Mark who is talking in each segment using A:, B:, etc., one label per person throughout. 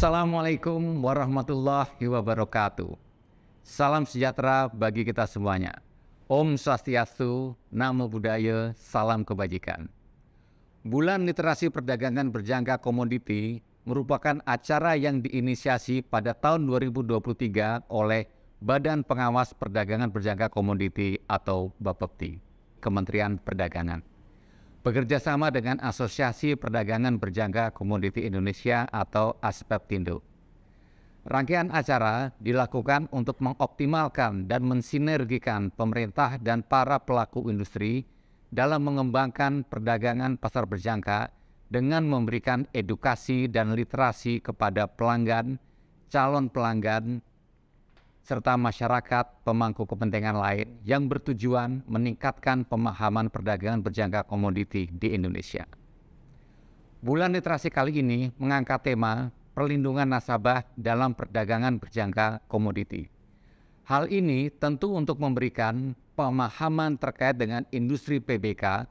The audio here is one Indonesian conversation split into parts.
A: Assalamualaikum warahmatullahi wabarakatuh. Salam sejahtera bagi kita semuanya. Om Swastiastu, Namo Buddhaya, Salam Kebajikan. Bulan Literasi Perdagangan Berjangka Komoditi merupakan acara yang diinisiasi pada tahun 2023 oleh Badan Pengawas Perdagangan Berjangka Komoditi atau BAPEPTI, Kementerian Perdagangan bekerja sama dengan Asosiasi Perdagangan Berjangka Komoditi Indonesia atau ASPEPTINDO. Rangkaian acara dilakukan untuk mengoptimalkan dan mensinergikan pemerintah dan para pelaku industri dalam mengembangkan perdagangan pasar berjangka dengan memberikan edukasi dan literasi kepada pelanggan, calon pelanggan, serta masyarakat pemangku kepentingan lain yang bertujuan meningkatkan pemahaman perdagangan berjangka komoditi di Indonesia. Bulan literasi kali ini mengangkat tema perlindungan nasabah dalam perdagangan berjangka komoditi. Hal ini tentu untuk memberikan pemahaman terkait dengan industri PBK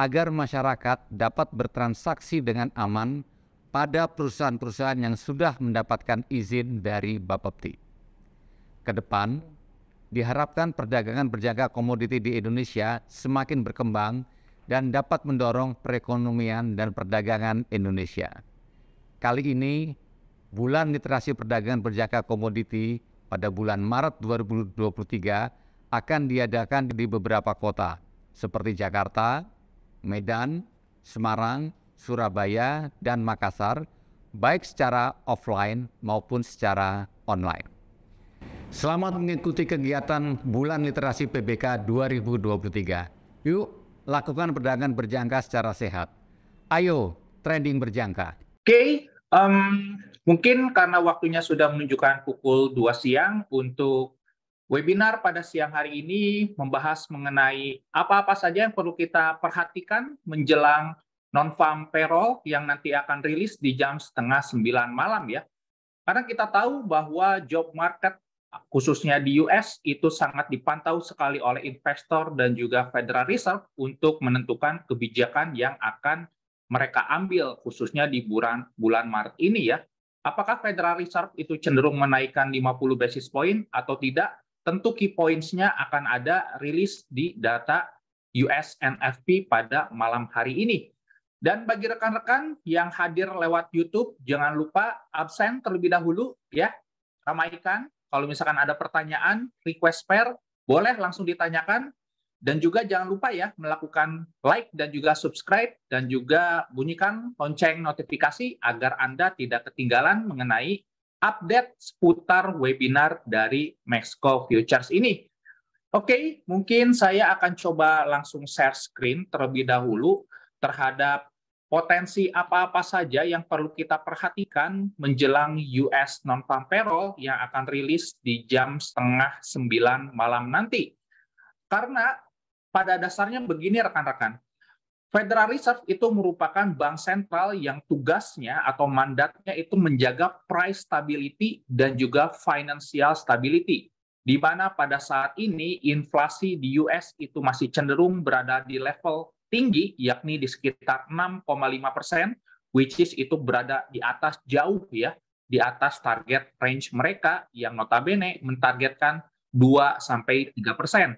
A: agar masyarakat dapat bertransaksi dengan aman pada perusahaan-perusahaan yang sudah mendapatkan izin dari Bapepti ke depan, diharapkan perdagangan berjaga komoditi di Indonesia semakin berkembang dan dapat mendorong perekonomian dan perdagangan Indonesia. Kali ini, bulan literasi perdagangan berjaga komoditi pada bulan Maret 2023 akan diadakan di beberapa kota seperti Jakarta, Medan, Semarang, Surabaya, dan Makassar, baik secara offline maupun secara online. Selamat mengikuti kegiatan Bulan Literasi PBK 2023. Yuk, lakukan perdagangan berjangka secara sehat. Ayo, trending berjangka. Oke, okay,
B: um, mungkin karena waktunya sudah menunjukkan pukul 2 siang untuk webinar pada siang hari ini membahas mengenai apa-apa saja yang perlu kita perhatikan menjelang non-farm payroll yang nanti akan rilis di jam setengah sembilan malam ya. Karena kita tahu bahwa job market khususnya di US itu sangat dipantau sekali oleh investor dan juga Federal Reserve untuk menentukan kebijakan yang akan mereka ambil khususnya di bulan bulan Maret ini ya. Apakah Federal Reserve itu cenderung menaikkan 50 basis point atau tidak? Tentu key points-nya akan ada rilis di data US NFP pada malam hari ini. Dan bagi rekan-rekan yang hadir lewat YouTube, jangan lupa absen terlebih dahulu ya. Ramaikan kalau misalkan ada pertanyaan, request pair, boleh langsung ditanyakan. Dan juga jangan lupa ya melakukan like dan juga subscribe dan juga bunyikan lonceng notifikasi agar Anda tidak ketinggalan mengenai update seputar webinar dari Mexico Futures ini. Oke, mungkin saya akan coba langsung share screen terlebih dahulu terhadap potensi apa-apa saja yang perlu kita perhatikan menjelang US non-farm payroll yang akan rilis di jam setengah sembilan malam nanti. Karena pada dasarnya begini rekan-rekan, Federal Reserve itu merupakan bank sentral yang tugasnya atau mandatnya itu menjaga price stability dan juga financial stability. Di mana pada saat ini inflasi di US itu masih cenderung berada di level tinggi, yakni di sekitar 6,5 persen, which is itu berada di atas jauh ya, di atas target range mereka yang notabene mentargetkan 2 sampai 3 persen.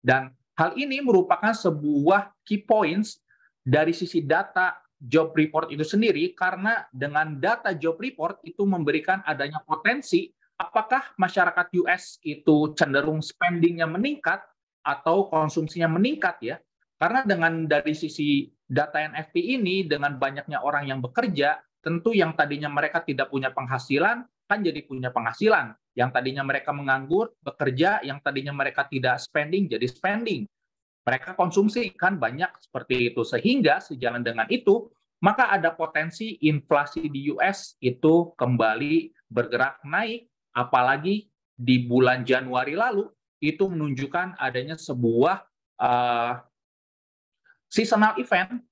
B: Dan hal ini merupakan sebuah key points dari sisi data job report itu sendiri karena dengan data job report itu memberikan adanya potensi apakah masyarakat US itu cenderung spendingnya meningkat atau konsumsinya meningkat ya karena dengan dari sisi data NFT ini, dengan banyaknya orang yang bekerja, tentu yang tadinya mereka tidak punya penghasilan, kan jadi punya penghasilan. Yang tadinya mereka menganggur, bekerja, yang tadinya mereka tidak spending, jadi spending. Mereka konsumsi, kan banyak seperti itu. Sehingga sejalan dengan itu, maka ada potensi inflasi di US itu kembali bergerak naik, apalagi di bulan Januari lalu, itu menunjukkan adanya sebuah uh, seasonal event,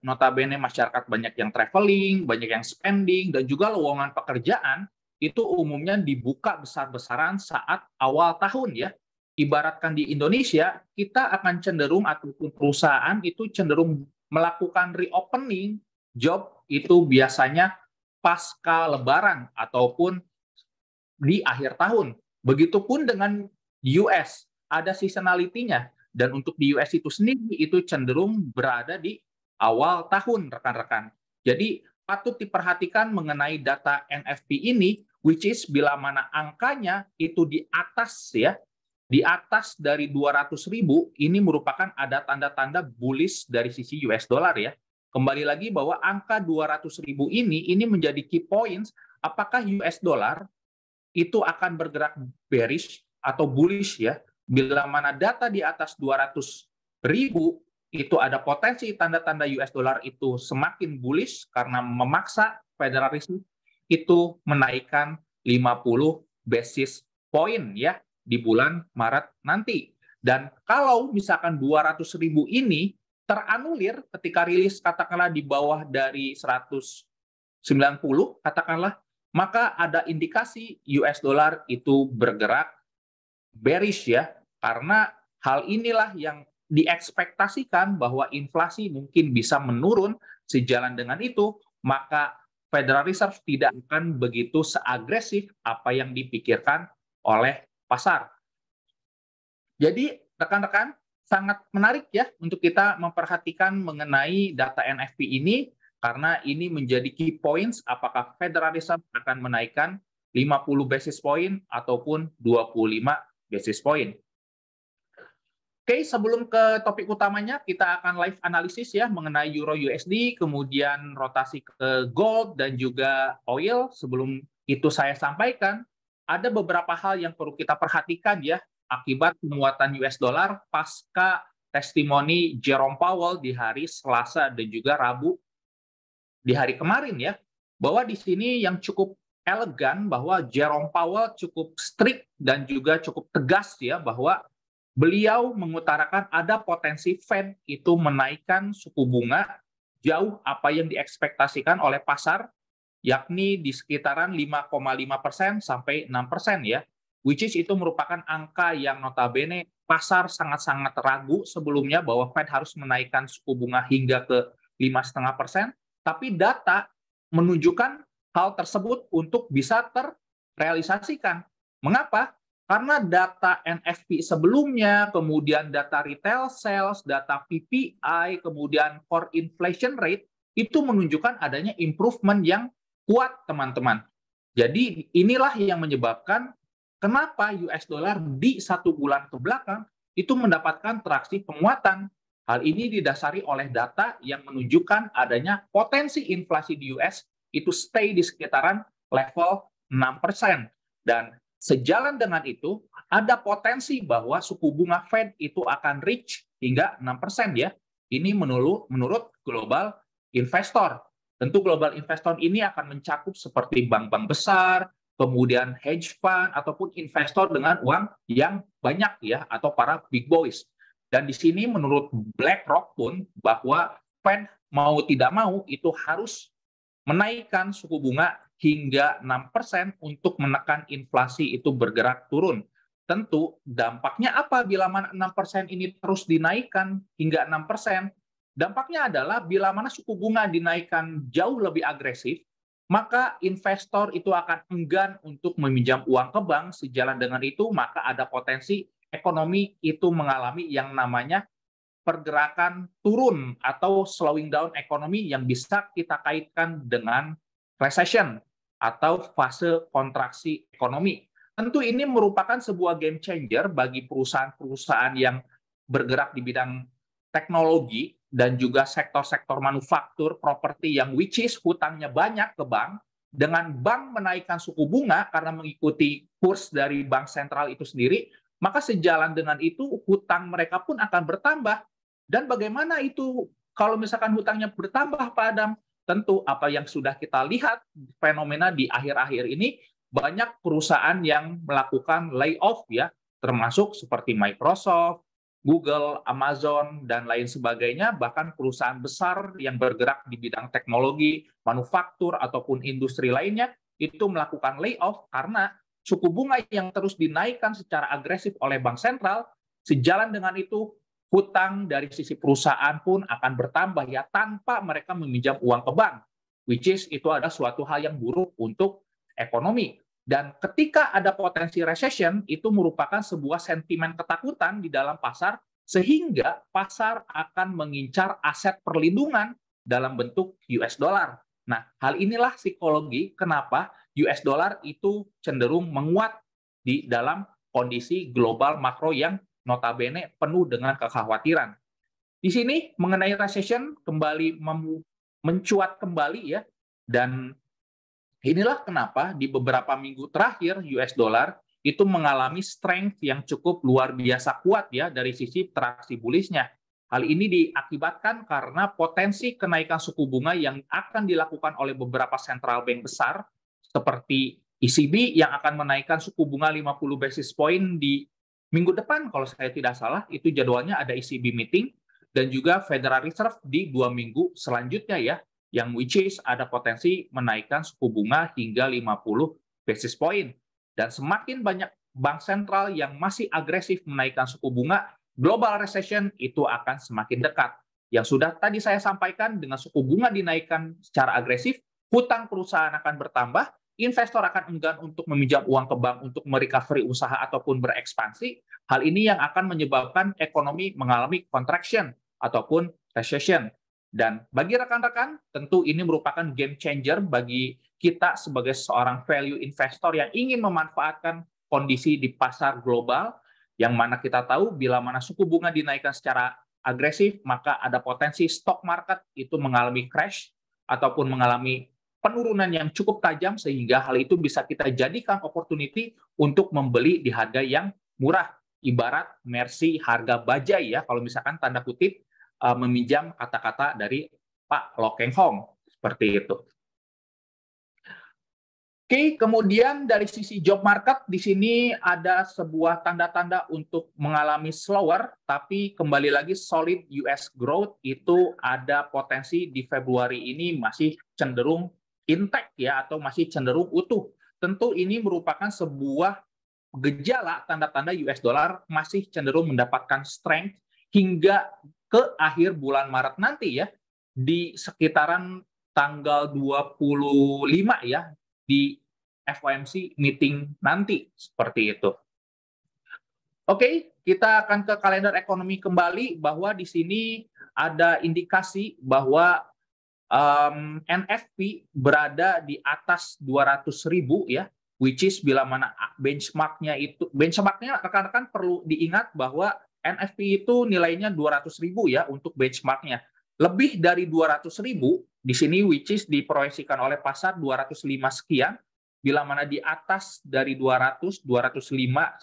B: notabene masyarakat banyak yang traveling, banyak yang spending, dan juga lowongan pekerjaan itu umumnya dibuka besar-besaran saat awal tahun ya. Ibaratkan di Indonesia, kita akan cenderung ataupun perusahaan itu cenderung melakukan reopening job itu biasanya pasca lebaran ataupun di akhir tahun. Begitupun dengan US, ada seasonality-nya. Dan untuk di US itu sendiri itu cenderung berada di awal tahun rekan-rekan. Jadi patut diperhatikan mengenai data NFP ini which is bila mana angkanya itu di atas ya di atas dari 200 ribu ini merupakan ada tanda-tanda bullish dari sisi US dollar ya. Kembali lagi bahwa angka 200 ribu ini ini menjadi key points apakah US dollar itu akan bergerak bearish atau bullish ya Bila mana data di atas 200 ribu, itu ada potensi tanda-tanda US dollar itu semakin bullish karena memaksa Federal Reserve itu menaikkan 50 basis point ya di bulan Maret nanti. Dan kalau misalkan 200 ribu ini teranulir ketika rilis katakanlah di bawah dari 190 katakanlah maka ada indikasi US dollar itu bergerak bearish ya, karena hal inilah yang diekspektasikan bahwa inflasi mungkin bisa menurun sejalan dengan itu, maka Federal Reserve tidak akan begitu seagresif apa yang dipikirkan oleh pasar. Jadi rekan-rekan sangat menarik ya untuk kita memperhatikan mengenai data NFP ini karena ini menjadi key points apakah Federal Reserve akan menaikkan 50 basis point ataupun 25 basis point. Oke, sebelum ke topik utamanya, kita akan live analisis ya mengenai Euro USD, kemudian rotasi ke gold dan juga oil. Sebelum itu saya sampaikan, ada beberapa hal yang perlu kita perhatikan ya akibat penguatan US dollar pasca testimoni Jerome Powell di hari Selasa dan juga Rabu di hari kemarin ya bahwa di sini yang cukup elegan bahwa Jerome Powell cukup strict dan juga cukup tegas ya bahwa beliau mengutarakan ada potensi Fed itu menaikkan suku bunga jauh apa yang diekspektasikan oleh pasar yakni di sekitaran 5,5 persen sampai 6 persen ya, which is itu merupakan angka yang notabene pasar sangat-sangat ragu sebelumnya bahwa Fed harus menaikkan suku bunga hingga ke 5,5 persen, tapi data menunjukkan hal tersebut untuk bisa terrealisasikan. Mengapa? Karena data NFP sebelumnya, kemudian data retail sales, data PPI, kemudian core inflation rate, itu menunjukkan adanya improvement yang kuat, teman-teman. Jadi inilah yang menyebabkan kenapa US dollar di satu bulan ke belakang itu mendapatkan traksi penguatan. Hal ini didasari oleh data yang menunjukkan adanya potensi inflasi di US itu stay di sekitaran level 6%. Dan sejalan dengan itu, ada potensi bahwa suku bunga Fed itu akan reach hingga 6% ya. Ini menurut, menurut global investor. Tentu global investor ini akan mencakup seperti bank-bank besar, kemudian hedge fund, ataupun investor dengan uang yang banyak ya, atau para big boys. Dan di sini menurut BlackRock pun bahwa Fed mau tidak mau itu harus menaikkan suku bunga hingga 6% untuk menekan inflasi itu bergerak turun. Tentu dampaknya apa bila mana 6% ini terus dinaikkan hingga 6%? Dampaknya adalah bila mana suku bunga dinaikkan jauh lebih agresif, maka investor itu akan enggan untuk meminjam uang ke bank. Sejalan dengan itu, maka ada potensi ekonomi itu mengalami yang namanya pergerakan turun atau slowing down ekonomi yang bisa kita kaitkan dengan recession atau fase kontraksi ekonomi. Tentu ini merupakan sebuah game changer bagi perusahaan-perusahaan yang bergerak di bidang teknologi dan juga sektor-sektor manufaktur, properti yang which is hutangnya banyak ke bank, dengan bank menaikkan suku bunga karena mengikuti kurs dari bank sentral itu sendiri, maka sejalan dengan itu hutang mereka pun akan bertambah dan bagaimana itu kalau misalkan hutangnya bertambah Pak Adam? Tentu apa yang sudah kita lihat fenomena di akhir-akhir ini banyak perusahaan yang melakukan layoff ya, termasuk seperti Microsoft, Google, Amazon, dan lain sebagainya, bahkan perusahaan besar yang bergerak di bidang teknologi, manufaktur, ataupun industri lainnya, itu melakukan layoff karena suku bunga yang terus dinaikkan secara agresif oleh bank sentral, sejalan dengan itu hutang dari sisi perusahaan pun akan bertambah ya tanpa mereka meminjam uang ke bank which is itu ada suatu hal yang buruk untuk ekonomi dan ketika ada potensi recession itu merupakan sebuah sentimen ketakutan di dalam pasar sehingga pasar akan mengincar aset perlindungan dalam bentuk US dollar. Nah, hal inilah psikologi kenapa US dollar itu cenderung menguat di dalam kondisi global makro yang notabene penuh dengan kekhawatiran. Di sini mengenai recession kembali mencuat kembali ya dan inilah kenapa di beberapa minggu terakhir US dollar itu mengalami strength yang cukup luar biasa kuat ya dari sisi transaksi bullishnya. Hal ini diakibatkan karena potensi kenaikan suku bunga yang akan dilakukan oleh beberapa central bank besar seperti ECB yang akan menaikkan suku bunga 50 basis point di Minggu depan kalau saya tidak salah itu jadwalnya ada ECB meeting dan juga Federal Reserve di dua minggu selanjutnya ya, yang which is ada potensi menaikkan suku bunga hingga 50 basis point. Dan semakin banyak bank sentral yang masih agresif menaikkan suku bunga, global recession itu akan semakin dekat. Yang sudah tadi saya sampaikan dengan suku bunga dinaikkan secara agresif, hutang perusahaan akan bertambah, investor akan enggan untuk meminjam uang ke bank untuk merecovery usaha ataupun berekspansi, hal ini yang akan menyebabkan ekonomi mengalami contraction ataupun recession. Dan bagi rekan-rekan, tentu ini merupakan game changer bagi kita sebagai seorang value investor yang ingin memanfaatkan kondisi di pasar global yang mana kita tahu bila mana suku bunga dinaikkan secara agresif, maka ada potensi stock market itu mengalami crash ataupun mengalami penurunan yang cukup tajam sehingga hal itu bisa kita jadikan opportunity untuk membeli di harga yang murah. Ibarat Mercy harga baja ya, kalau misalkan tanda kutip eh, meminjam kata-kata dari Pak Lokeng Hong seperti itu. Oke, kemudian dari sisi job market di sini ada sebuah tanda-tanda untuk mengalami slower, tapi kembali lagi solid US growth itu ada potensi di Februari ini masih cenderung intact ya atau masih cenderung utuh. Tentu ini merupakan sebuah gejala tanda-tanda US dollar masih cenderung mendapatkan strength hingga ke akhir bulan Maret nanti ya di sekitaran tanggal 25 ya di FOMC meeting nanti seperti itu. Oke, kita akan ke kalender ekonomi kembali bahwa di sini ada indikasi bahwa um, NFP berada di atas 200 ribu ya, which is bila mana benchmarknya itu benchmarknya rekan-rekan perlu diingat bahwa NFP itu nilainya 200 ribu ya untuk benchmarknya. Lebih dari 200 ribu di sini which is diproyeksikan oleh pasar 205 sekian. Bila mana di atas dari 200, 205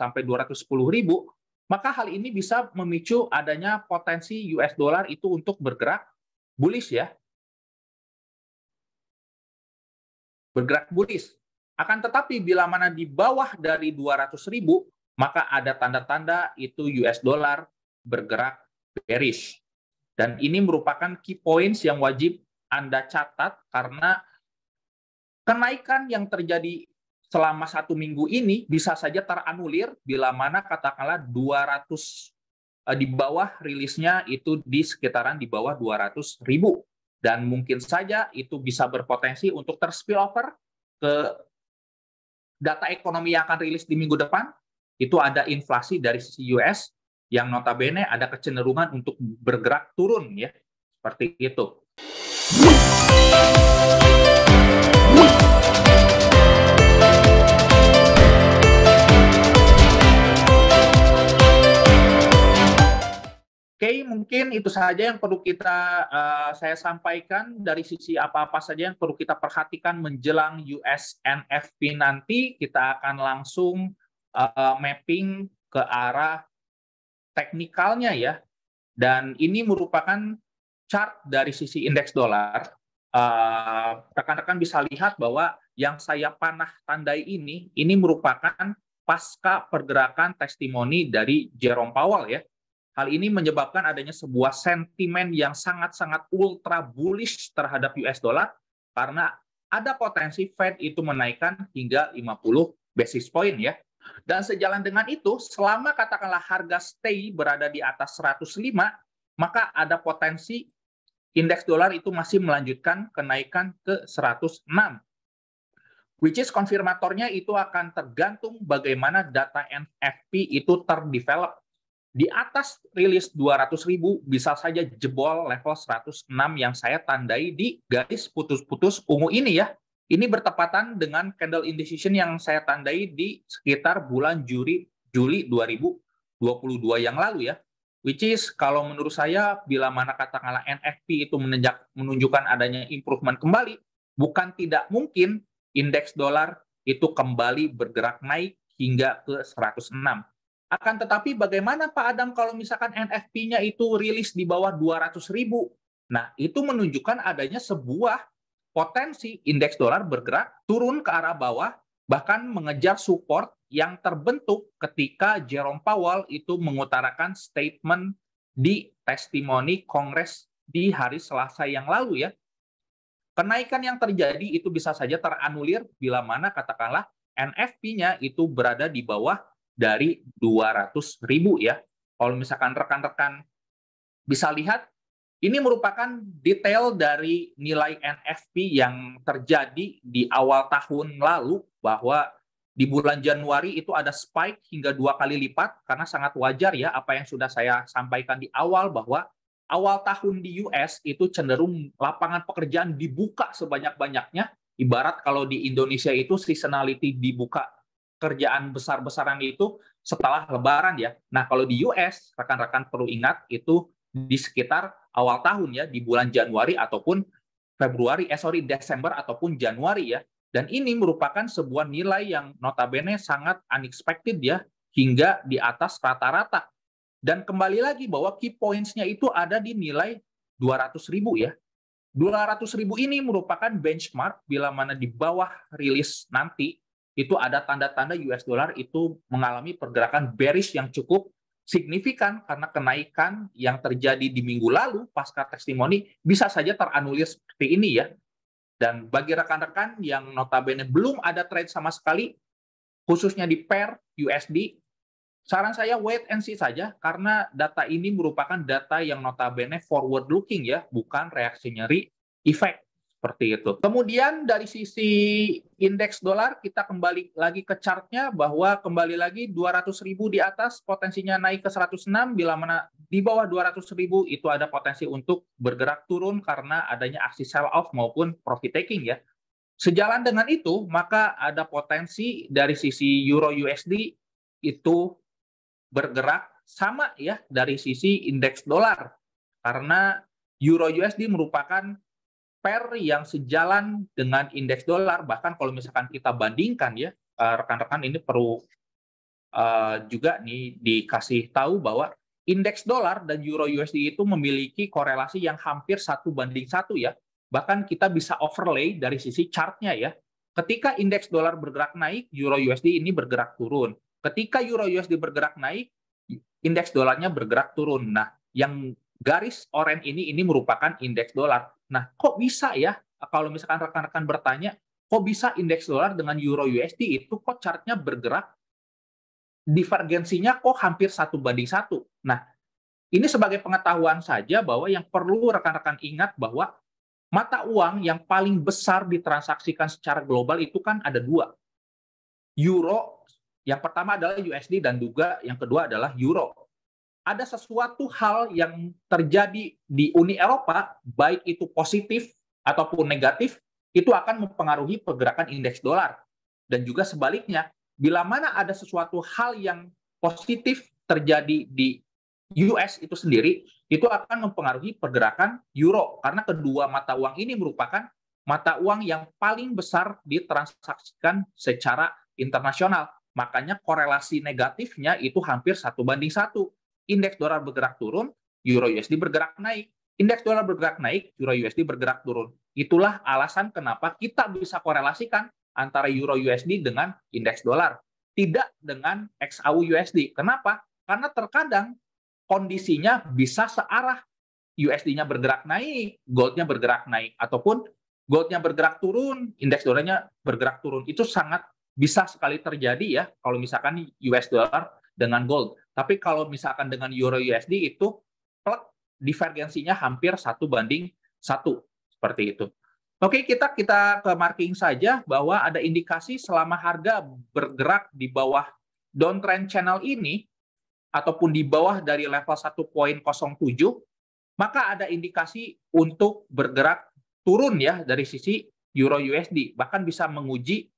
B: sampai 210 ribu, maka hal ini bisa memicu adanya potensi US dollar itu untuk bergerak bullish ya bergerak bullish. Akan tetapi bila mana di bawah dari ratus ribu, maka ada tanda-tanda itu US dollar bergerak bearish. Dan ini merupakan key points yang wajib Anda catat karena kenaikan yang terjadi selama satu minggu ini bisa saja teranulir bila mana katakanlah 200 eh, di bawah rilisnya itu di sekitaran di bawah 200 ribu dan mungkin saja itu bisa berpotensi untuk terspill over ke data ekonomi yang akan rilis di minggu depan itu ada inflasi dari sisi US yang notabene ada kecenderungan untuk bergerak turun ya seperti itu. okay, mungkin itu saja yang perlu kita uh, saya sampaikan dari sisi apa-apa saja yang perlu kita perhatikan menjelang USNFP nanti kita akan langsung uh, mapping ke arah teknikalnya ya. Dan ini merupakan chart dari sisi indeks dolar. Uh, rekan-rekan bisa lihat bahwa yang saya panah tandai ini ini merupakan pasca pergerakan testimoni dari Jerome Powell ya Hal ini menyebabkan adanya sebuah sentimen yang sangat-sangat ultra bullish terhadap US dollar karena ada potensi Fed itu menaikkan hingga 50 basis point ya. Dan sejalan dengan itu, selama katakanlah harga stay berada di atas 105, maka ada potensi indeks dolar itu masih melanjutkan kenaikan ke 106. Which is konfirmatornya itu akan tergantung bagaimana data NFP itu terdevelop di atas rilis 200 ribu bisa saja jebol level 106 yang saya tandai di garis putus-putus ungu ini ya. Ini bertepatan dengan candle indecision yang saya tandai di sekitar bulan Juli Juli 2022 yang lalu ya. Which is kalau menurut saya bila mana katakanlah NFP itu menunjuk, menunjukkan adanya improvement kembali, bukan tidak mungkin indeks dolar itu kembali bergerak naik hingga ke 106 akan tetapi bagaimana Pak Adam kalau misalkan NFP-nya itu rilis di bawah 200 ribu? Nah, itu menunjukkan adanya sebuah potensi indeks dolar bergerak turun ke arah bawah, bahkan mengejar support yang terbentuk ketika Jerome Powell itu mengutarakan statement di testimoni Kongres di hari Selasa yang lalu ya. Kenaikan yang terjadi itu bisa saja teranulir bila mana katakanlah NFP-nya itu berada di bawah dari 200 ribu ya. Kalau misalkan rekan-rekan bisa lihat, ini merupakan detail dari nilai NFP yang terjadi di awal tahun lalu bahwa di bulan Januari itu ada spike hingga dua kali lipat karena sangat wajar ya apa yang sudah saya sampaikan di awal bahwa awal tahun di US itu cenderung lapangan pekerjaan dibuka sebanyak-banyaknya ibarat kalau di Indonesia itu seasonality dibuka kerjaan besar-besaran itu setelah lebaran ya. Nah, kalau di US, rekan-rekan perlu ingat itu di sekitar awal tahun ya, di bulan Januari ataupun Februari, eh sorry, Desember ataupun Januari ya. Dan ini merupakan sebuah nilai yang notabene sangat unexpected ya, hingga di atas rata-rata. Dan kembali lagi bahwa key points-nya itu ada di nilai 200 ribu ya. 200 ribu ini merupakan benchmark bila mana di bawah rilis nanti itu ada tanda-tanda US dollar itu mengalami pergerakan bearish yang cukup signifikan karena kenaikan yang terjadi di minggu lalu pasca testimoni bisa saja teranulir seperti ini ya. Dan bagi rekan-rekan yang notabene belum ada trade sama sekali, khususnya di pair USD, saran saya wait and see saja karena data ini merupakan data yang notabene forward looking ya, bukan reactionary effect. Seperti itu. Kemudian dari sisi indeks dolar kita kembali lagi ke chartnya bahwa kembali lagi 200 ribu di atas potensinya naik ke 106 bila mana di bawah 200 ribu itu ada potensi untuk bergerak turun karena adanya aksi sell off maupun profit taking ya. Sejalan dengan itu maka ada potensi dari sisi euro USD itu bergerak sama ya dari sisi indeks dolar karena euro USD merupakan pair yang sejalan dengan indeks dolar bahkan kalau misalkan kita bandingkan ya eh, rekan-rekan ini perlu uh, juga nih dikasih tahu bahwa indeks dolar dan euro USD itu memiliki korelasi yang hampir satu banding satu ya bahkan kita bisa overlay dari sisi chartnya ya ketika indeks dolar bergerak naik euro USD ini bergerak turun ketika euro USD bergerak naik indeks dolarnya bergerak turun nah yang garis oranye ini ini merupakan indeks dolar. Nah, kok bisa ya kalau misalkan rekan-rekan bertanya, kok bisa indeks dolar dengan euro USD itu kok chartnya bergerak divergensinya kok hampir satu banding satu. Nah, ini sebagai pengetahuan saja bahwa yang perlu rekan-rekan ingat bahwa mata uang yang paling besar ditransaksikan secara global itu kan ada dua. Euro, yang pertama adalah USD dan juga yang kedua adalah euro ada sesuatu hal yang terjadi di Uni Eropa, baik itu positif ataupun negatif, itu akan mempengaruhi pergerakan indeks dolar. Dan juga sebaliknya, bila mana ada sesuatu hal yang positif terjadi di US itu sendiri, itu akan mempengaruhi pergerakan euro. Karena kedua mata uang ini merupakan mata uang yang paling besar ditransaksikan secara internasional. Makanya korelasi negatifnya itu hampir satu banding satu indeks dolar bergerak turun, euro USD bergerak naik. Indeks dolar bergerak naik, euro USD bergerak turun. Itulah alasan kenapa kita bisa korelasikan antara euro USD dengan indeks dolar, tidak dengan XAU USD. Kenapa? Karena terkadang kondisinya bisa searah. USD-nya bergerak naik, gold-nya bergerak naik, ataupun gold-nya bergerak turun, indeks dolarnya bergerak turun. Itu sangat bisa sekali terjadi ya kalau misalkan US dollar dengan gold. Tapi kalau misalkan dengan euro USD itu plek divergensinya hampir satu banding satu seperti itu. Oke, kita kita ke marking saja bahwa ada indikasi selama harga bergerak di bawah downtrend channel ini ataupun di bawah dari level 1.07 maka ada indikasi untuk bergerak turun ya dari sisi euro USD bahkan bisa menguji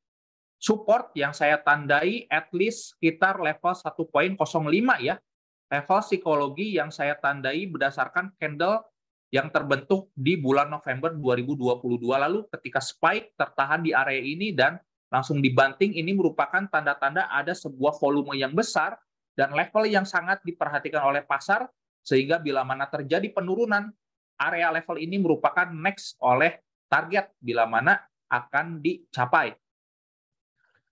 B: support yang saya tandai at least sekitar level 1.05 ya. Level psikologi yang saya tandai berdasarkan candle yang terbentuk di bulan November 2022 lalu ketika spike tertahan di area ini dan langsung dibanting ini merupakan tanda-tanda ada sebuah volume yang besar dan level yang sangat diperhatikan oleh pasar sehingga bila mana terjadi penurunan area level ini merupakan next oleh target bila mana akan dicapai.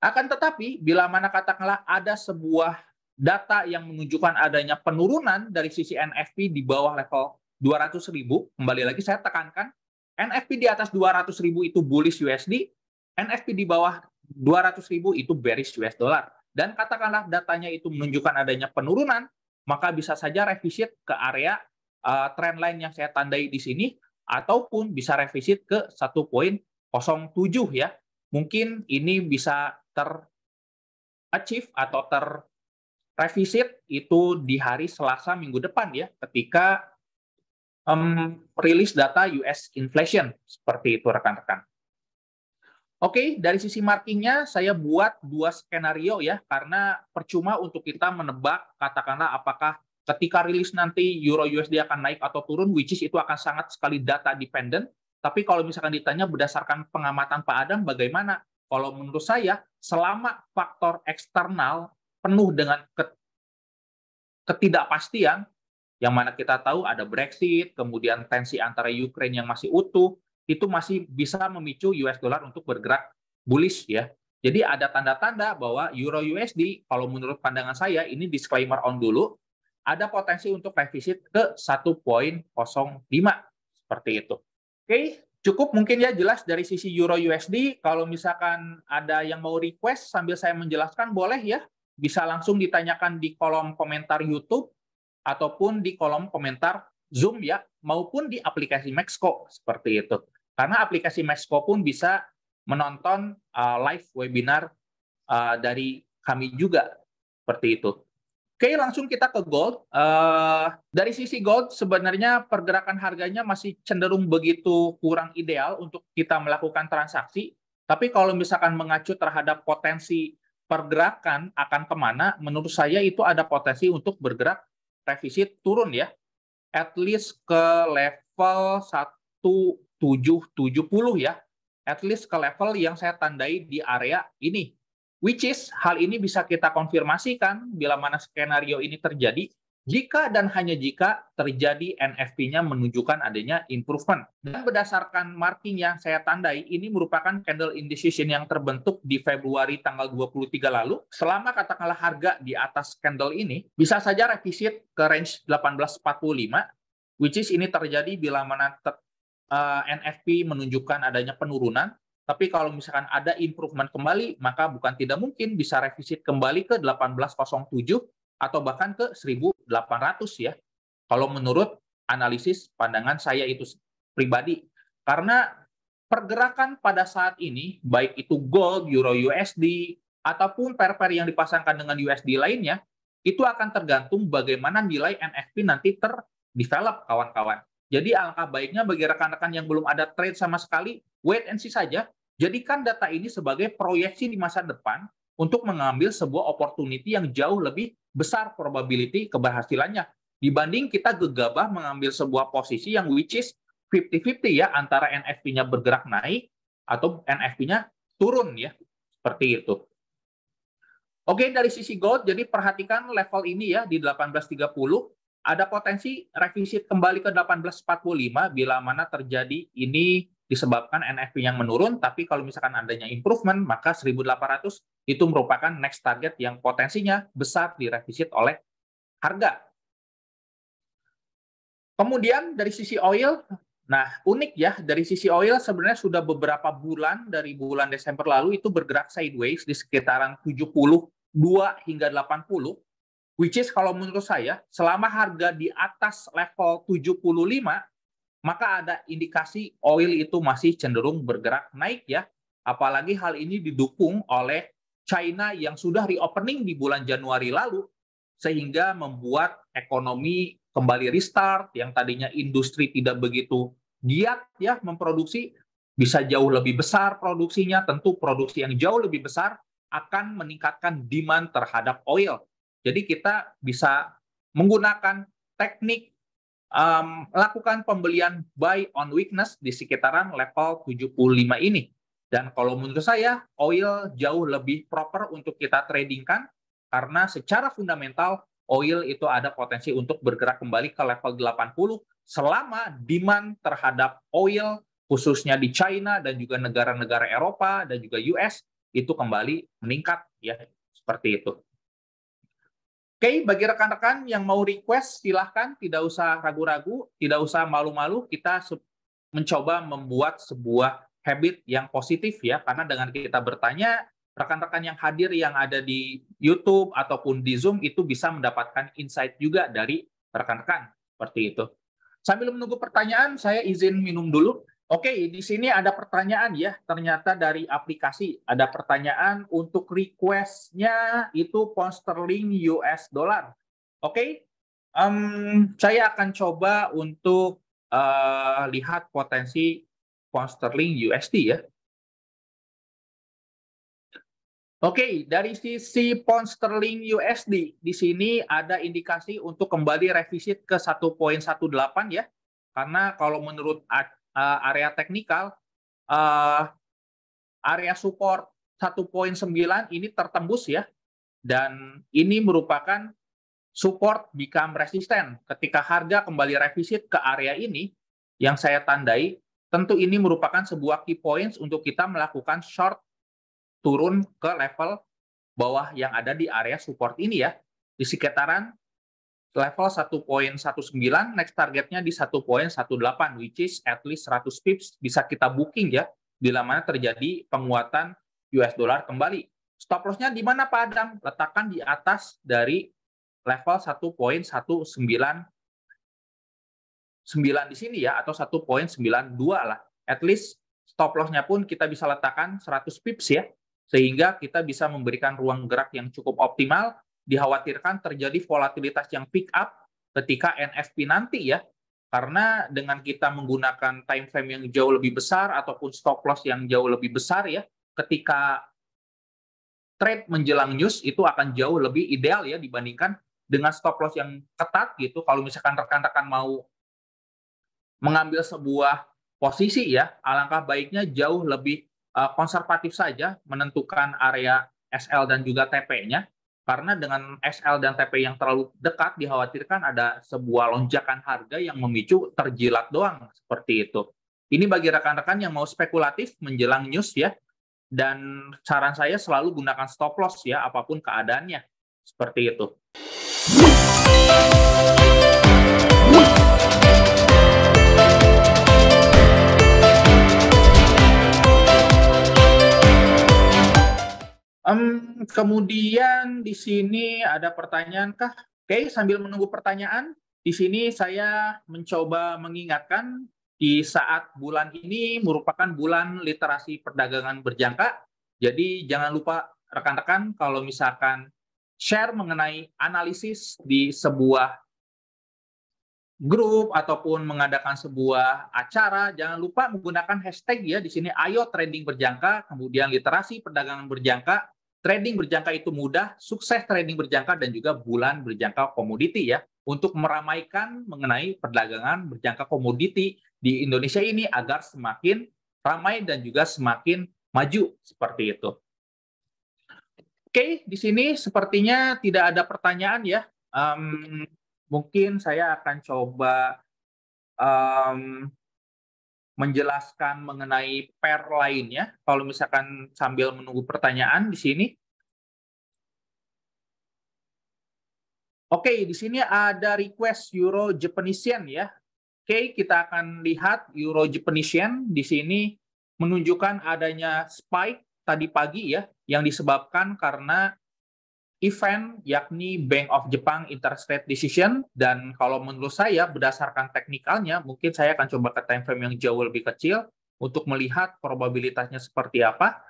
B: Akan tetapi, bila mana katakanlah ada sebuah data yang menunjukkan adanya penurunan dari sisi NFP di bawah level 200 ribu, kembali lagi saya tekankan, NFP di atas 200 ribu itu bullish USD, NFP di bawah 200 ribu itu bearish US dollar. Dan katakanlah datanya itu menunjukkan adanya penurunan, maka bisa saja revisit ke area uh, trend yang saya tandai di sini, ataupun bisa revisit ke 1.07 ya. Mungkin ini bisa terachieve atau terrevisit itu di hari Selasa minggu depan ya ketika um, rilis data US inflation seperti itu rekan-rekan. Oke, dari sisi markingnya saya buat dua skenario ya, karena percuma untuk kita menebak katakanlah apakah ketika rilis nanti Euro USD akan naik atau turun, which is itu akan sangat sekali data dependent. Tapi kalau misalkan ditanya berdasarkan pengamatan Pak Adam, bagaimana kalau menurut saya, selama faktor eksternal penuh dengan ketidakpastian, yang mana kita tahu ada Brexit, kemudian tensi antara Ukraine yang masih utuh, itu masih bisa memicu US dollar untuk bergerak bullish ya. Jadi ada tanda-tanda bahwa euro USD kalau menurut pandangan saya ini disclaimer on dulu ada potensi untuk revisit ke 1.05 seperti itu. Oke. Cukup mungkin ya jelas dari sisi Euro USD. Kalau misalkan ada yang mau request sambil saya menjelaskan boleh ya. Bisa langsung ditanyakan di kolom komentar YouTube ataupun di kolom komentar Zoom ya maupun di aplikasi Maxco seperti itu. Karena aplikasi Maxco pun bisa menonton uh, live webinar uh, dari kami juga seperti itu. Oke, langsung kita ke gold. Uh, dari sisi gold, sebenarnya pergerakan harganya masih cenderung begitu kurang ideal untuk kita melakukan transaksi. Tapi kalau misalkan mengacu terhadap potensi pergerakan akan kemana, menurut saya itu ada potensi untuk bergerak revisi turun ya. At least ke level 1770 ya. At least ke level yang saya tandai di area ini, Which is hal ini bisa kita konfirmasikan bila mana skenario ini terjadi jika dan hanya jika terjadi NFP-nya menunjukkan adanya improvement. Dan berdasarkan marking yang saya tandai, ini merupakan candle indecision yang terbentuk di Februari tanggal 23 lalu. Selama katakanlah harga di atas candle ini, bisa saja revisit ke range 1845, which is ini terjadi bila mana ter, uh, eh, NFP menunjukkan adanya penurunan tapi kalau misalkan ada improvement kembali, maka bukan tidak mungkin bisa revisit kembali ke 1807 atau bahkan ke 1800 ya. Kalau menurut analisis pandangan saya itu pribadi. Karena pergerakan pada saat ini, baik itu gold, euro USD, ataupun pair-pair yang dipasangkan dengan USD lainnya, itu akan tergantung bagaimana nilai NFP nanti terdevelop kawan-kawan. Jadi alangkah baiknya bagi rekan-rekan yang belum ada trade sama sekali, wait and see saja. Jadikan data ini sebagai proyeksi di masa depan untuk mengambil sebuah opportunity yang jauh lebih besar probability keberhasilannya dibanding kita gegabah mengambil sebuah posisi yang which is 50-50 ya antara NFP-nya bergerak naik atau NFP-nya turun ya. Seperti itu. Oke, dari sisi gold jadi perhatikan level ini ya di 1830 ada potensi revisi kembali ke 1845 bila mana terjadi ini disebabkan NFP yang menurun, tapi kalau misalkan adanya improvement, maka 1.800 itu merupakan next target yang potensinya besar direvisit oleh harga. Kemudian dari sisi oil, Nah, unik ya, dari sisi oil sebenarnya sudah beberapa bulan dari bulan Desember lalu itu bergerak sideways di sekitaran 72 hingga 80, which is kalau menurut saya, selama harga di atas level 75, maka ada indikasi oil itu masih cenderung bergerak naik ya. Apalagi hal ini didukung oleh China yang sudah reopening di bulan Januari lalu sehingga membuat ekonomi kembali restart yang tadinya industri tidak begitu giat ya memproduksi bisa jauh lebih besar produksinya tentu produksi yang jauh lebih besar akan meningkatkan demand terhadap oil. Jadi kita bisa menggunakan teknik um, lakukan pembelian buy on weakness di sekitaran level 75 ini. Dan kalau menurut saya, oil jauh lebih proper untuk kita tradingkan karena secara fundamental oil itu ada potensi untuk bergerak kembali ke level 80 selama demand terhadap oil khususnya di China dan juga negara-negara Eropa dan juga US itu kembali meningkat ya seperti itu okay, bagi rekan-rekan yang mau request silahkan, tidak usah ragu-ragu, tidak usah malu-malu, kita mencoba membuat sebuah habit yang positif ya, karena dengan kita bertanya, rekan-rekan yang hadir yang ada di YouTube ataupun di Zoom itu bisa mendapatkan insight juga dari rekan-rekan seperti itu. Sambil menunggu pertanyaan, saya izin minum dulu. Oke, di sini ada pertanyaan ya. Ternyata dari aplikasi ada pertanyaan untuk requestnya itu pound sterling US dollar. Oke, um, saya akan coba untuk uh, lihat potensi pound sterling USD ya. Oke, dari sisi pound sterling USD di sini ada indikasi untuk kembali revisit ke 1.18 ya. Karena kalau menurut uh, area teknikal, uh, area support satu poin sembilan ini tertembus ya, dan ini merupakan support become resisten. Ketika harga kembali revisit ke area ini, yang saya tandai, tentu ini merupakan sebuah key points untuk kita melakukan short turun ke level bawah yang ada di area support ini ya, di sekitaran level 1.19 next targetnya di 1.18 which is at least 100 pips bisa kita booking ya bila mana terjadi penguatan US dollar kembali. Stop loss-nya di mana Pak Adam? Letakkan di atas dari level 1.199 di sini ya atau 1.92 lah. At least stop loss-nya pun kita bisa letakkan 100 pips ya sehingga kita bisa memberikan ruang gerak yang cukup optimal dikhawatirkan terjadi volatilitas yang pick up ketika NFP nanti ya. Karena dengan kita menggunakan time frame yang jauh lebih besar ataupun stop loss yang jauh lebih besar ya, ketika trade menjelang news itu akan jauh lebih ideal ya dibandingkan dengan stop loss yang ketat gitu. Kalau misalkan rekan-rekan mau mengambil sebuah posisi ya, alangkah baiknya jauh lebih eh, konservatif saja menentukan area SL dan juga TP-nya karena dengan SL dan TP yang terlalu dekat dikhawatirkan ada sebuah lonjakan harga yang hmm. memicu terjilat doang seperti itu. Ini bagi rekan-rekan yang mau spekulatif menjelang news ya. Dan saran saya selalu gunakan stop loss ya apapun keadaannya. Seperti itu. Um, kemudian di sini ada pertanyaan kah? Oke, okay, sambil menunggu pertanyaan, di sini saya mencoba mengingatkan di saat bulan ini merupakan bulan literasi perdagangan berjangka. Jadi jangan lupa rekan-rekan kalau misalkan share mengenai analisis di sebuah grup ataupun mengadakan sebuah acara, jangan lupa menggunakan hashtag ya di sini ayo trading berjangka, kemudian literasi perdagangan berjangka, trading berjangka itu mudah, sukses trading berjangka dan juga bulan berjangka komoditi ya untuk meramaikan mengenai perdagangan berjangka komoditi di Indonesia ini agar semakin ramai dan juga semakin maju seperti itu. Oke, di sini sepertinya tidak ada pertanyaan ya. Um, mungkin saya akan coba um, menjelaskan mengenai pair lainnya. Kalau misalkan sambil menunggu pertanyaan di sini. Oke, di sini ada request Euro yen ya. Oke, kita akan lihat Euro yen di sini menunjukkan adanya spike tadi pagi ya yang disebabkan karena event yakni Bank of Jepang rate Decision dan kalau menurut saya berdasarkan teknikalnya mungkin saya akan coba ke time frame yang jauh lebih kecil untuk melihat probabilitasnya seperti apa.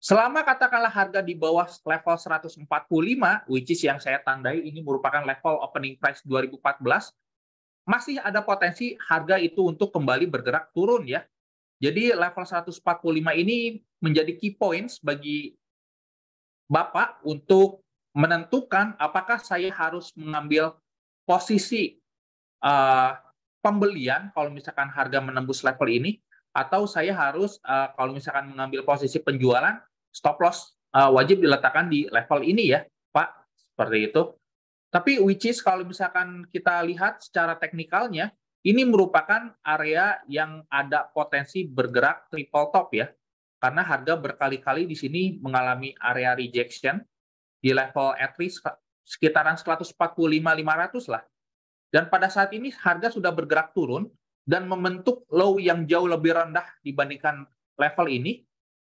B: Selama katakanlah harga di bawah level 145 which is yang saya tandai ini merupakan level opening price 2014 masih ada potensi harga itu untuk kembali bergerak turun ya. Jadi level 145 ini menjadi key points bagi Bapak untuk menentukan apakah saya harus mengambil posisi uh, pembelian kalau misalkan harga menembus level ini atau saya harus uh, kalau misalkan mengambil posisi penjualan stop loss uh, wajib diletakkan di level ini ya Pak seperti itu. Tapi which is kalau misalkan kita lihat secara teknikalnya ini merupakan area yang ada potensi bergerak triple top ya karena harga berkali-kali di sini mengalami area rejection di level at least sekitaran 145-500 lah. Dan pada saat ini harga sudah bergerak turun dan membentuk low yang jauh lebih rendah dibandingkan level ini.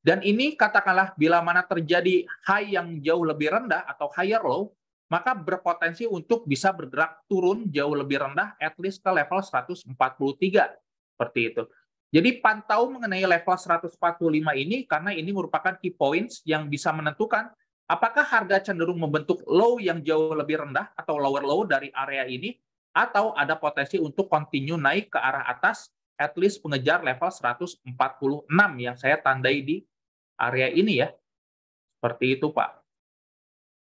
B: Dan ini katakanlah bila mana terjadi high yang jauh lebih rendah atau higher low, maka berpotensi untuk bisa bergerak turun jauh lebih rendah at least ke level 143. Seperti itu. Jadi pantau mengenai level 145 ini karena ini merupakan key points yang bisa menentukan apakah harga cenderung membentuk low yang jauh lebih rendah atau lower low dari area ini atau ada potensi untuk continue naik ke arah atas at least mengejar level 146 yang saya tandai di area ini ya. Seperti itu, Pak.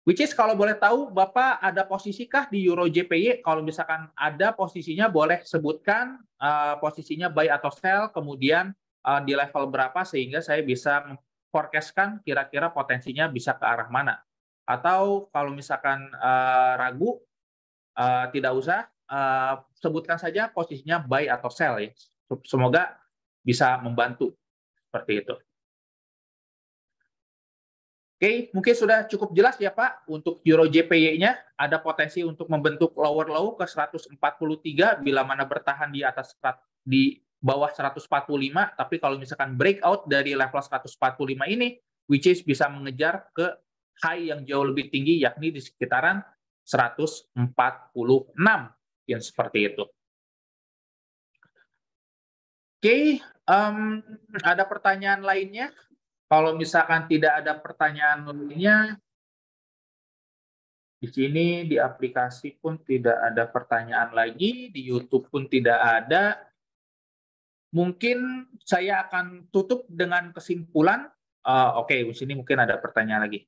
B: Which is kalau boleh tahu Bapak ada posisikah di Euro JPY? Kalau misalkan ada posisinya boleh sebutkan uh, posisinya buy atau sell kemudian uh, di level berapa sehingga saya bisa forecastkan kira-kira potensinya bisa ke arah mana. Atau kalau misalkan uh, ragu, uh, tidak usah, uh, sebutkan saja posisinya buy atau sell ya. Semoga bisa membantu seperti itu. Oke, mungkin sudah cukup jelas ya Pak untuk Euro JPY-nya ada potensi untuk membentuk lower low ke 143 bila mana bertahan di atas di bawah 145, tapi kalau misalkan breakout dari level 145 ini, which is bisa mengejar ke high yang jauh lebih tinggi, yakni di sekitaran 146. Yang seperti itu. Oke, okay, um, ada pertanyaan lainnya? Kalau misalkan tidak ada pertanyaan lainnya, di sini di aplikasi pun tidak ada pertanyaan lagi, di YouTube pun tidak ada mungkin saya akan tutup dengan kesimpulan. Uh, Oke, okay, di sini mungkin ada pertanyaan lagi.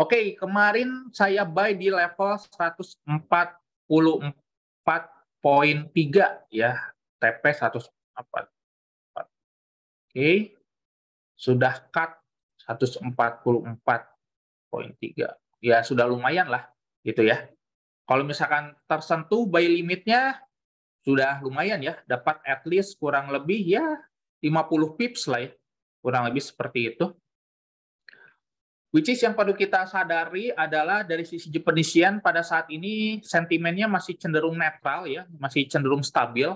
B: Oke, okay, kemarin saya buy di level 144.3 ya, TP 104. Oke, okay. sudah cut 144.3. Ya, sudah lumayan lah gitu ya. Kalau misalkan tersentuh buy limitnya, sudah lumayan ya, dapat at least kurang lebih ya 50 pips lah ya, kurang lebih seperti itu. Which is yang perlu kita sadari adalah dari sisi Jepenisian pada saat ini sentimennya masih cenderung netral ya, masih cenderung stabil.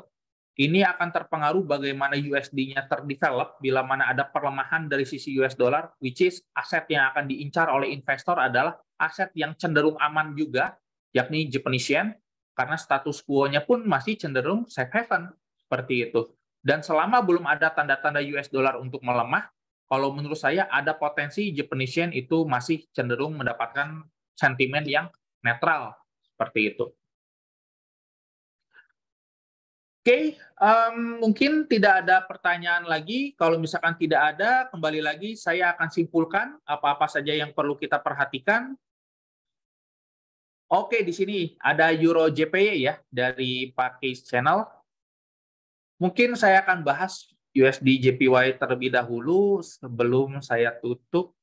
B: Ini akan terpengaruh bagaimana USD-nya terdevelop bila mana ada perlemahan dari sisi US dollar, which is aset yang akan diincar oleh investor adalah aset yang cenderung aman juga, yakni Japanese karena status quo-nya pun masih cenderung safe haven seperti itu. Dan selama belum ada tanda-tanda US dollar untuk melemah, kalau menurut saya ada potensi Japanese yen itu masih cenderung mendapatkan sentimen yang netral seperti itu. Oke, okay, um, mungkin tidak ada pertanyaan lagi. Kalau misalkan tidak ada, kembali lagi saya akan simpulkan apa-apa saja yang perlu kita perhatikan Oke, di sini ada Euro JPY ya dari Pakis Channel. Mungkin saya akan bahas USD JPY terlebih dahulu sebelum saya tutup.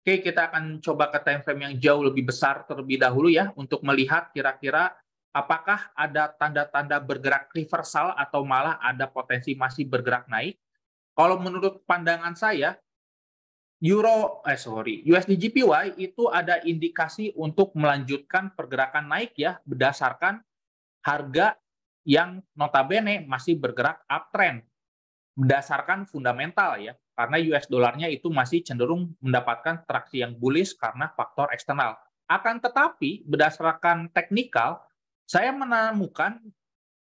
B: Oke, kita akan coba ke time frame yang jauh lebih besar terlebih dahulu ya untuk melihat kira-kira apakah ada tanda-tanda bergerak reversal atau malah ada potensi masih bergerak naik. Kalau menurut pandangan saya, Euro, eh sorry, USD itu ada indikasi untuk melanjutkan pergerakan naik ya berdasarkan harga yang notabene masih bergerak uptrend berdasarkan fundamental ya karena US dolarnya itu masih cenderung mendapatkan traksi yang bullish karena faktor eksternal. Akan tetapi berdasarkan teknikal saya menemukan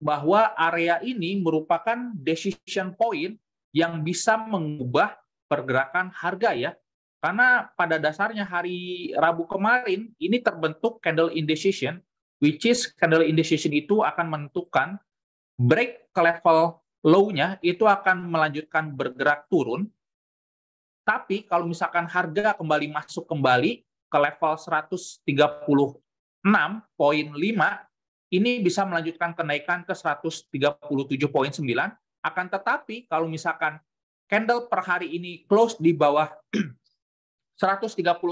B: bahwa area ini merupakan decision point yang bisa mengubah pergerakan harga ya. Karena pada dasarnya hari Rabu kemarin ini terbentuk candle indecision, which is candle indecision itu akan menentukan break ke level low-nya itu akan melanjutkan bergerak turun. Tapi kalau misalkan harga kembali masuk kembali ke level 136.5 ini bisa melanjutkan kenaikan ke 137.9 akan tetapi kalau misalkan candle per hari ini close di bawah 136.5,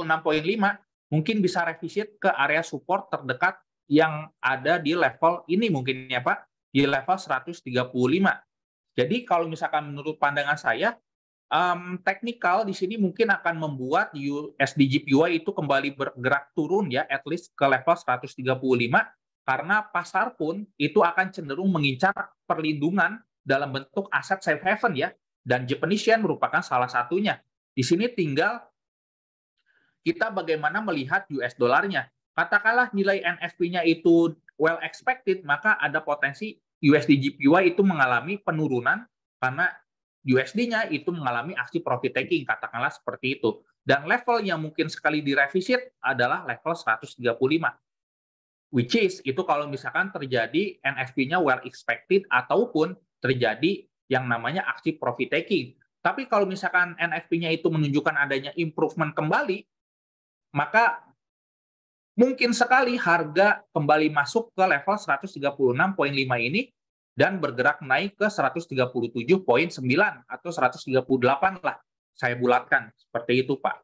B: mungkin bisa revisit ke area support terdekat yang ada di level ini mungkin ya Pak, di level 135. Jadi kalau misalkan menurut pandangan saya, um, teknikal di sini mungkin akan membuat USD GPY itu kembali bergerak turun ya, at least ke level 135, karena pasar pun itu akan cenderung mengincar perlindungan dalam bentuk aset safe haven ya, dan Japanese yen merupakan salah satunya. Di sini tinggal kita bagaimana melihat US dolarnya. Katakanlah nilai NFP-nya itu well expected, maka ada potensi USD GPY itu mengalami penurunan karena USD-nya itu mengalami aksi profit taking, katakanlah seperti itu. Dan level yang mungkin sekali direvisi adalah level 135. Which is, itu kalau misalkan terjadi NFP-nya well expected ataupun terjadi yang namanya aksi profit taking. Tapi kalau misalkan NFP-nya itu menunjukkan adanya improvement kembali, maka mungkin sekali harga kembali masuk ke level 136.5 ini dan bergerak naik ke 137.9 atau 138 lah. Saya bulatkan seperti itu, Pak.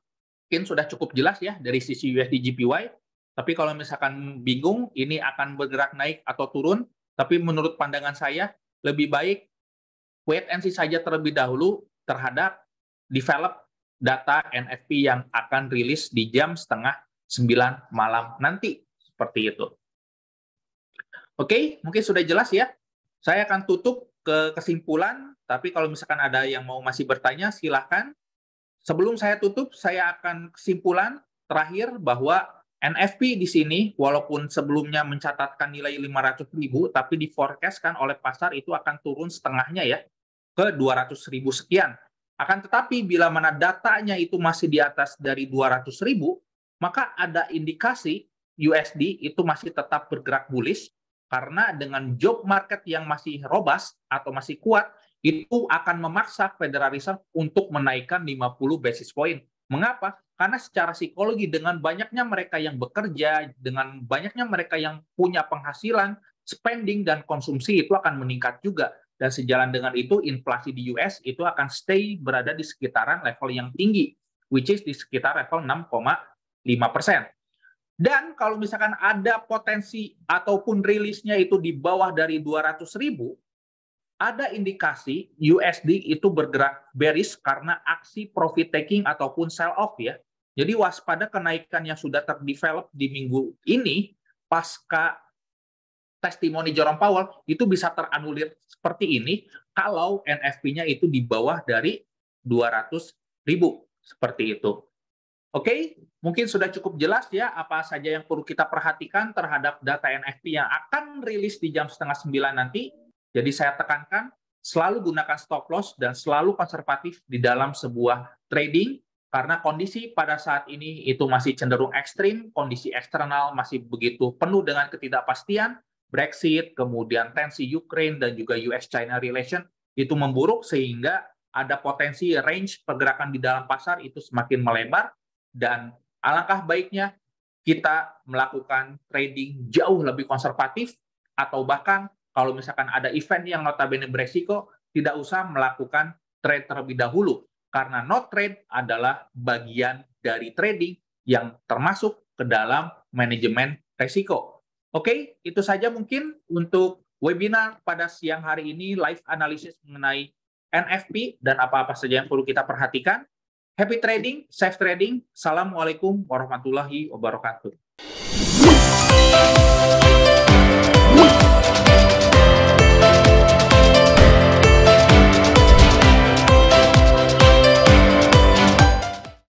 B: Mungkin sudah cukup jelas ya dari sisi USD GPY. Tapi kalau misalkan bingung ini akan bergerak naik atau turun, tapi menurut pandangan saya lebih baik wait and see saja terlebih dahulu terhadap develop data NFP yang akan rilis di jam setengah 9 malam nanti. Seperti itu. Oke, mungkin sudah jelas ya. Saya akan tutup ke kesimpulan, tapi kalau misalkan ada yang mau masih bertanya, silahkan. Sebelum saya tutup, saya akan kesimpulan terakhir bahwa NFP di sini, walaupun sebelumnya mencatatkan nilai 500 ribu, tapi diforecastkan oleh pasar itu akan turun setengahnya ya, ke 200 ribu sekian. Akan tetapi bila mana datanya itu masih di atas dari 200 ribu, maka ada indikasi USD itu masih tetap bergerak bullish karena dengan job market yang masih robust atau masih kuat itu akan memaksa Federal Reserve untuk menaikkan 50 basis point. Mengapa? Karena secara psikologi dengan banyaknya mereka yang bekerja, dengan banyaknya mereka yang punya penghasilan, spending dan konsumsi itu akan meningkat juga. Dan sejalan dengan itu, inflasi di US itu akan stay berada di sekitaran level yang tinggi, which is di sekitar level 6,5 Dan kalau misalkan ada potensi ataupun rilisnya itu di bawah dari 200 ribu, ada indikasi USD itu bergerak bearish karena aksi profit taking ataupun sell off ya. Jadi waspada kenaikan yang sudah terdevelop di minggu ini pasca testimoni Jerome Powell itu bisa teranulir seperti ini kalau NFP-nya itu di bawah dari 200 ribu seperti itu. Oke, mungkin sudah cukup jelas ya apa saja yang perlu kita perhatikan terhadap data NFP yang akan rilis di jam setengah sembilan nanti. Jadi saya tekankan selalu gunakan stop loss dan selalu konservatif di dalam sebuah trading karena kondisi pada saat ini itu masih cenderung ekstrim, kondisi eksternal masih begitu penuh dengan ketidakpastian, Brexit, kemudian tensi Ukraine dan juga US-China relation itu memburuk sehingga ada potensi range pergerakan di dalam pasar itu semakin melebar dan alangkah baiknya kita melakukan trading jauh lebih konservatif atau bahkan kalau misalkan ada event yang notabene beresiko tidak usah melakukan trade terlebih dahulu karena no trade adalah bagian dari trading yang termasuk ke dalam manajemen resiko Oke, itu saja mungkin untuk webinar pada siang hari ini live analisis mengenai NFP dan apa-apa saja yang perlu kita perhatikan. Happy trading, safe trading. Assalamualaikum warahmatullahi wabarakatuh.